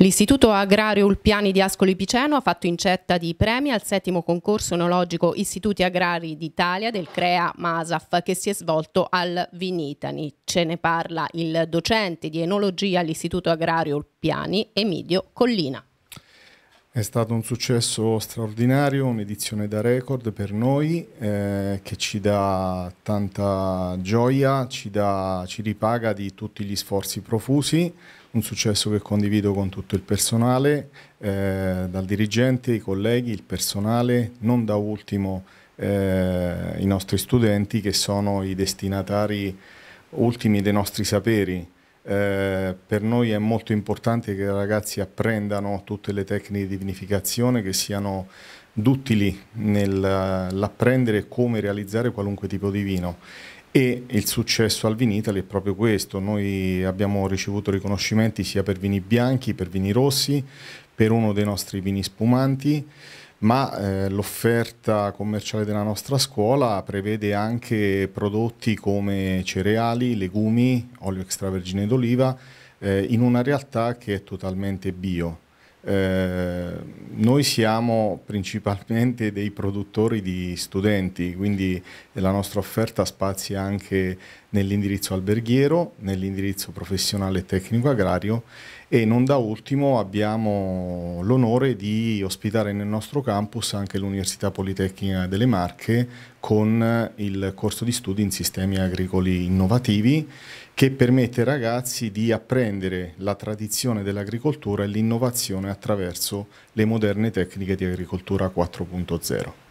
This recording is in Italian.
L'Istituto Agrario Ulpiani di Ascoli Piceno ha fatto incetta di premi al settimo concorso enologico Istituti Agrari d'Italia del CREA Masaf che si è svolto al Vinitani. Ce ne parla il docente di enologia all'Istituto Agrario Ulpiani Emidio Collina. È stato un successo straordinario, un'edizione da record per noi eh, che ci dà tanta gioia, ci, dà, ci ripaga di tutti gli sforzi profusi, un successo che condivido con tutto il personale, eh, dal dirigente, i colleghi, il personale, non da ultimo eh, i nostri studenti che sono i destinatari ultimi dei nostri saperi. Eh, per noi è molto importante che i ragazzi apprendano tutte le tecniche di vinificazione, che siano duttili nell'apprendere come realizzare qualunque tipo di vino. E il successo al Vinitali è proprio questo, noi abbiamo ricevuto riconoscimenti sia per vini bianchi, per vini rossi, per uno dei nostri vini spumanti, ma eh, l'offerta commerciale della nostra scuola prevede anche prodotti come cereali, legumi, olio extravergine d'oliva, eh, in una realtà che è totalmente bio. Eh, noi siamo principalmente dei produttori di studenti, quindi la nostra offerta spazia anche nell'indirizzo alberghiero, nell'indirizzo professionale e tecnico agrario e non da ultimo abbiamo l'onore di ospitare nel nostro campus anche l'Università Politecnica delle Marche con il corso di studi in sistemi agricoli innovativi che permette ai ragazzi di apprendere la tradizione dell'agricoltura e l'innovazione attraverso le moderne tecniche di agricoltura 4.0.